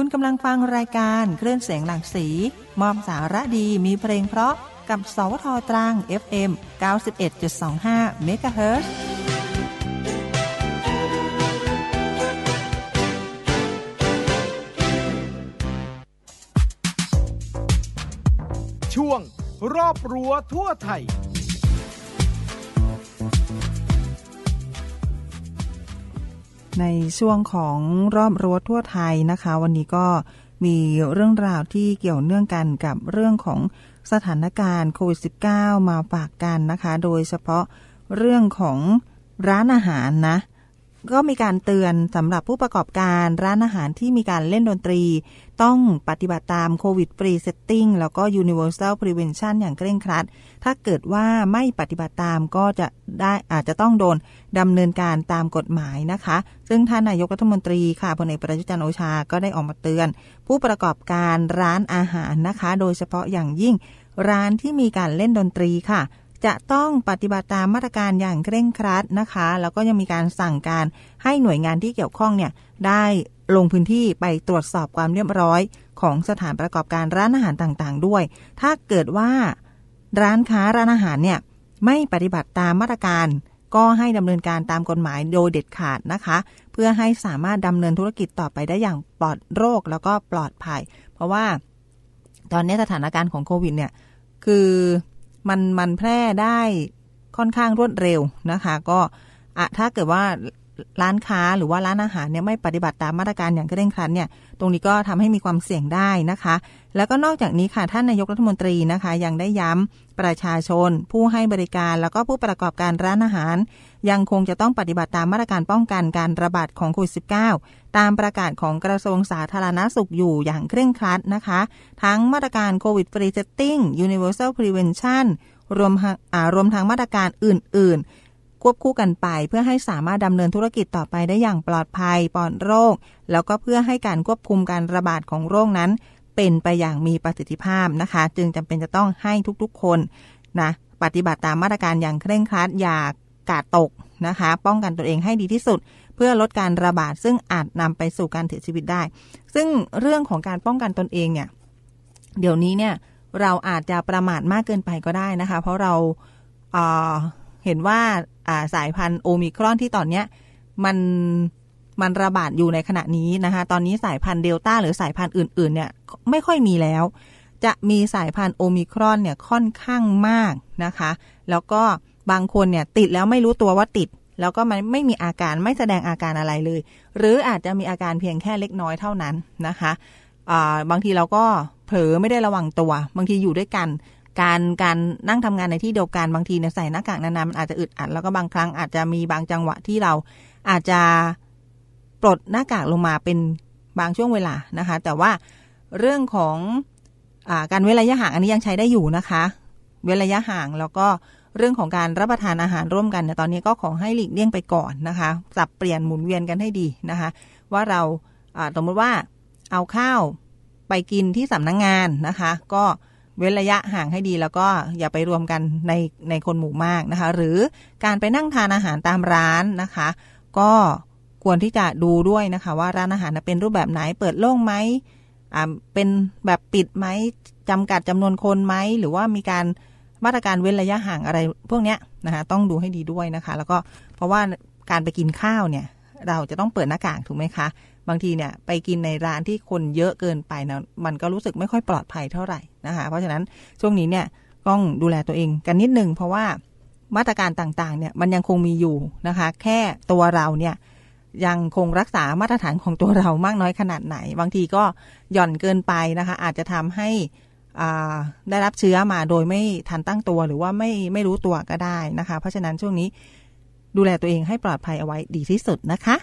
คุณกำลังฟังรายการเคลื่อนเสียงหลักสี มอมสาระดีมีเพลงเพราะกับสวทตรัง FM 91.25เมกะเฮิรต์ช่วงรอบรั้วทั่วไทยในช่วงของรอบรั้วทั่วไทยนะคะ วันนี้ก็มีเรื่องราวที่เกี่ยวเนื่องกันกับเรื่องของสถานการณ์โควิด -19 มาฝากกันนะคะ โดยเฉพาะเรื่องของร้านอาหารนะก็มีการเตือนสำหรับผู้ประกอบการร้านอาหารที่มีการเล่นดนตรี ต้องปฏิบัติตามโควิดฟรีเซตติ้งแล้วก็ Universal Prevention อย่างเคร่งครัด ถ้าเกิดว่าไม่ปฏิบัติตามก็จะได้อาจจะต้องโดนดำเนินการตามกฎหมายนะคะ ซึ่งท่านนายกรัฐมนตรีค่ะพลเอกประยุจันโอชาก็ได้ออกมาเตือน ผู้ประกอบการร้านอาหารนะคะ โดยเฉพาะอย่างยิ่ง ร้านที่มีการเล่นดนตรีค่ะจะต้องปฏิบัติตามมาตรการอย่างเคร่งครัดนะคะ แล้วก็ยังมีการสั่งการให้หน่วยงานที่เกี่ยวข้องเนี่ยได้ลงพื้นที่ไปตรวจสอบความเรียบร้อยของสถานประกอบการร้านอาหารต่างๆด้วย ถ้าเกิดว่าร้านค้าร้านอาหารเนี่ยไม่ปฏิบัติตามมาตรการ ก็ให้ดำเนินการตามกฎหมายโดยเด็ดขาดนะคะ เพื่อให้สามารถดำเนินธุรกิจต่อไปได้อย่างปลอดโรคแล้วก็ปลอดภัย เพราะว่าตอนนี้สถานการณ์ของโควิดเนี่ยคือมัน มันแพร่ได้ค่อนข้างรวดเร็วนะคะ ก็อะถ้าเกิดว่าร้านค้าหรือว่าร้านอาหารเนี่ยไม่ปฏิบัติตามมาตรการอย่างเคร่งครัดเนี่ย ตรงนี้ก็ทำให้มีความเสี่ยงได้นะคะแล้วก็นอกจากนี้ค่ะท่านนายกรัฐมนตรีนะคะ ยังได้ย้ำประชาชน ผู้ให้บริการแล้วก็ผู้ประกอบการร้านอาหาร ยังคงจะต้องปฏิบัติตามมาตรการป้องกันการระบาดของโควิด -19 ตามประกาศของกระทรวงสาธารณาสุขอยู่อย่างเคร่งครัดนะคะทั้งมาตรการโควิดฟรีเซตติ้ง universal prevention รวมรวมทั้งมาตรการอื่น ๆ ควบคู่กันไปเพื่อให้สามารถดำเนินธุรกิจต่อไปได้อย่างปลอดภัยปลอดโรค แล้วก็เพื่อให้การควบคุมการระบาดของโรคนั้นเป็น ไปอย่างมีประสิทธิภาพนะคะ จึงจำเป็นจะต้องให้ทุกๆคนนะปฏิบัติตามมาตรการอย่างเคร่งครัดอย่ากาดตกนะคะ ป้องกันตนเองให้ดีที่สุด เพื่อลดการระบาดซึ่งอาจนำไปสู่การเสียชีวิตได้ ซึ่งเรื่องของการป้องกันตนเองเนี่ยเดี๋ยวนี้เนี่ยเราอาจจะประมาทมากเกินไปก็ได้นะคะเพราะเราเเห็นว่าาสายพันธุ์โอมิครอนที่ตอนเนี้ยมันมันระบาดอยู่ในขณะนี้นะคะ ตอนนี้สายพันธุ์เดลต้าหรือสายพันธุ์อื่น ๆ เนี่ย ไม่ค่อยมีแล้ว จะมีสายพันธุ์โอมิครอนเนี่ยค่อนข้างมากนะคะ แล้วก็บางคนเนี่ยติดแล้วไม่รู้ตัวว่าติด แล้วก็มันไม่มีอาการไม่แสดงอาการอะไรเลย หรืออาจจะมีอาการเพียงแค่เล็กน้อยเท่านั้นนะคะบางทีเราก็เผลอไม่ได้ระวังตัว บางทีอยู่ด้วยกัน การการนั่งทำงานในที่เดียวกัน บางทีเนี่ยใส่หน้ากากนานๆมันอาจจะอึดอัด แล้วก็บางครั้งอาจจะมีบางจังหวะที่เราอาจจะปลดหน้ากากลงมาเป็นบางช่วงเวลานะคะ แต่ว่าเรื่องของอาการเว้นระยะห่างอันนี้ยังใช้ได้อยู่นะคะ เว้นระยะห่างแล้วก็เรื่องของการรับประทานอาหารร่วมกันในตอนนี้ก็ขอให้หลีกเลี่ยงไปก่อนนะคะสับเปลี่ยนหมุนเวียนกันให้ดีนะคะ ว่าเราสมมติว่าเอาข้าวไปกินที่สำนักงงานนะคะ ก็เว้นระยะห่างให้ดีแล้วก็อย่าไปรวมกันในในคนหมู่มากนะคะ หรือการไปนั่งทานอาหารตามร้านนะคะ ก็ควรที่จะดูด้วยนะคะว่าร้านอาหารเป็นรูปแบบไหนเปิดโล่งไหมเป็นแบบปิดไหมจำกัดจำนวนคนไหมหรือว่ามีการมาตรการเว้นระยะห่างอะไร พวกเนี้ยนะคะต้องดูให้ดีด้วยนะคะ แล้วก็เพราะว่าการไปกินข้าวเนี่ยเราจะต้องเปิดหน้ากากถูกไหมคะบางทีเนี่ยไปกินในร้านที่คนเยอะเกินไปนะมันก็รู้สึกไม่ค่อยปลอดภัยเท่าไหร่นะคะ เพราะฉะนั้นช่วงนี้เนี่ยต้องดูแลตัวเองกันนิดนึงเพราะว่ามาตรการต่างๆเนี่ยมันยังคงมีอยู่นะคะ แค่ตัวเราเนี่ยยังคงรักษามาตรฐานของตัวเรามากน้อยขนาดไหน บางทีก็หย่อนเกินไปนะคะ อาจจะทำให้ได้รับเชื้อมาโดยไม่ทันตั้งตัวหรือว่าไม่ไม่รู้ตัวก็ได้นะคะ เพราะฉะนั้นช่วงนี้ดูแลตัวเองให้ปลอดภัยเอาไว้ดีที่สุดนะคะ